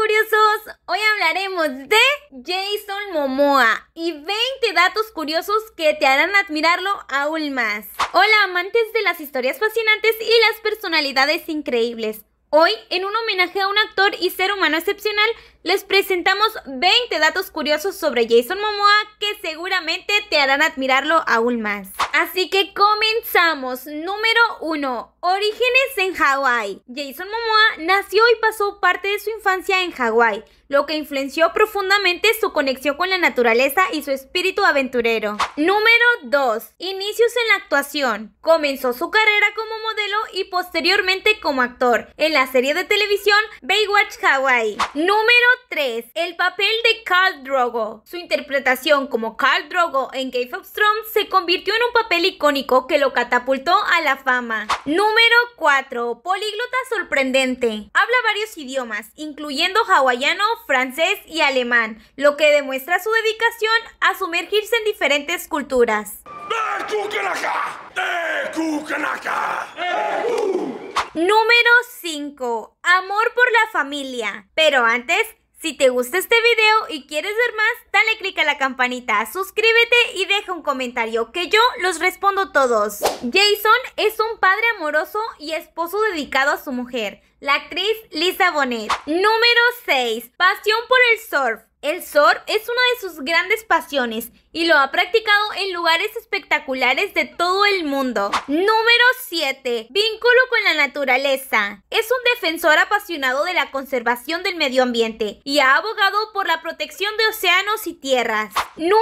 curiosos! Hoy hablaremos de Jason Momoa y 20 datos curiosos que te harán admirarlo aún más. Hola amantes de las historias fascinantes y las personalidades increíbles. Hoy, en un homenaje a un actor y ser humano excepcional, les presentamos 20 datos curiosos sobre Jason Momoa que seguramente te harán admirarlo aún más. Así que comenzamos. Número 1. Orígenes en Hawái. Jason Momoa nació y pasó parte de su infancia en Hawái, lo que influenció profundamente su conexión con la naturaleza y su espíritu aventurero. Número 2. Inicios en la actuación. Comenzó su carrera como modelo y posteriormente como actor en la serie de televisión Baywatch Hawaii. Número 3. El papel de Carl Drogo. Su interpretación como Carl Drogo en Game of Thrones se convirtió en un papel icónico que lo catapultó a la fama. Número 4. Políglota sorprendente. Habla varios idiomas, incluyendo hawaiano, francés y alemán, lo que demuestra su dedicación a sumergirse en diferentes culturas. Número 5. Amor por la familia. Pero antes si te gusta este video y quieres ver más, dale click a la campanita, suscríbete y deja un comentario que yo los respondo todos. Jason es un padre amoroso y esposo dedicado a su mujer, la actriz Lisa Bonet. Número 6. Pasión por el surf. El surf es una de sus grandes pasiones y lo ha practicado en lugares espectaculares de todo el mundo. Número 7. Vínculo con la naturaleza. Es un defensor apasionado de la conservación del medio ambiente y ha abogado por la protección de océanos y tierras. Número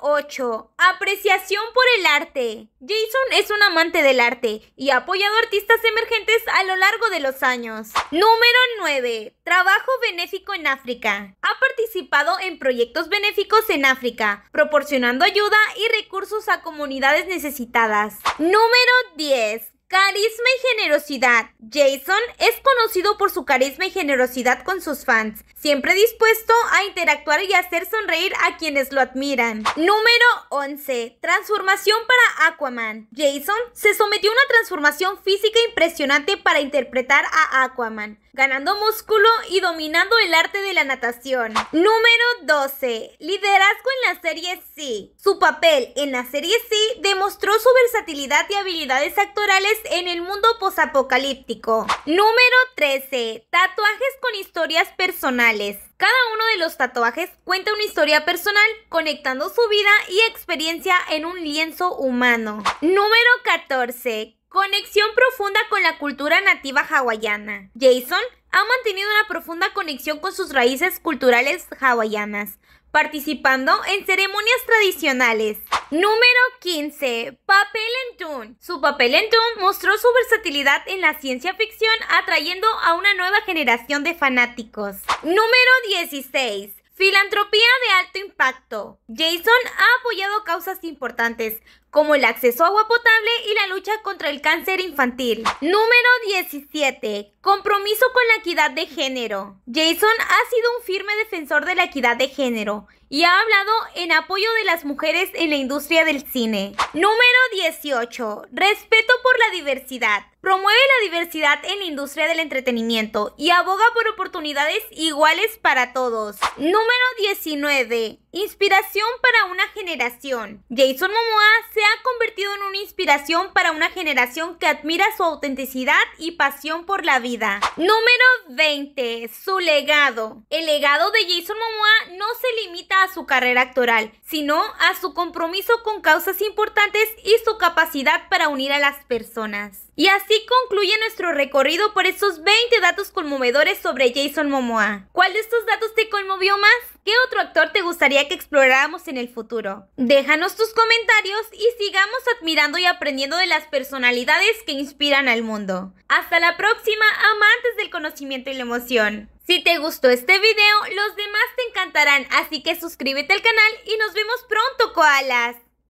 8. Apreciación por el arte. Jason es un amante del arte y ha apoyado artistas emergentes a lo largo de los años. Número 9. Trabajo benéfico en África participado en proyectos benéficos en África, proporcionando ayuda y recursos a comunidades necesitadas. Número 10. Carisma y generosidad. Jason es conocido por su carisma y generosidad con sus fans, siempre dispuesto a interactuar y hacer sonreír a quienes lo admiran. Número 11. Transformación para Aquaman. Jason se sometió a una transformación física impresionante para interpretar a Aquaman, ganando músculo y dominando el arte de la natación. Número 12. Liderazgo en la serie C. Su papel en la serie C demostró su versatilidad y habilidades actorales en el mundo posapocalíptico. Número 13. Tatuajes con historias personales. Cada uno de los tatuajes cuenta una historia personal conectando su vida y experiencia en un lienzo humano. Número 14. Conexión profunda con la cultura nativa hawaiana. Jason ha mantenido una profunda conexión con sus raíces culturales hawaianas, participando en ceremonias tradicionales. Número 15. Papel en Dune. Su papel en Dune mostró su versatilidad en la ciencia ficción atrayendo a una nueva generación de fanáticos. Número 16. Filantropía de alto impacto. Jason ha apoyado causas importantes como el acceso a agua potable y la lucha contra el cáncer infantil. Número 17. Compromiso con la equidad de género. Jason ha sido un firme defensor de la equidad de género y ha hablado en apoyo de las mujeres en la industria del cine. Número 18. Respeto por la diversidad. Promueve la diversidad en la industria del entretenimiento y aboga por oportunidades iguales para todos. Número 19. Inspiración para una generación. Jason Momoa se ha convertido en una inspiración para una generación que admira su autenticidad y pasión por la vida. Número 20. Su legado. El legado de Jason Momoa no se limita a su carrera actoral, sino a su compromiso con causas importantes y su capacidad para unir a las personas. Y así concluye nuestro recorrido por estos 20 datos conmovedores sobre Jason Momoa. ¿Cuál de estos datos te conmovió más? ¿Qué otro actor te gustaría que exploráramos en el futuro? Déjanos tus comentarios y sigamos admirando y aprendiendo de las personalidades que inspiran al mundo. Hasta la próxima, amantes del conocimiento y la emoción. Si te gustó este video, los demás te encantarán, así que suscríbete al canal y nos vemos pronto, koalas.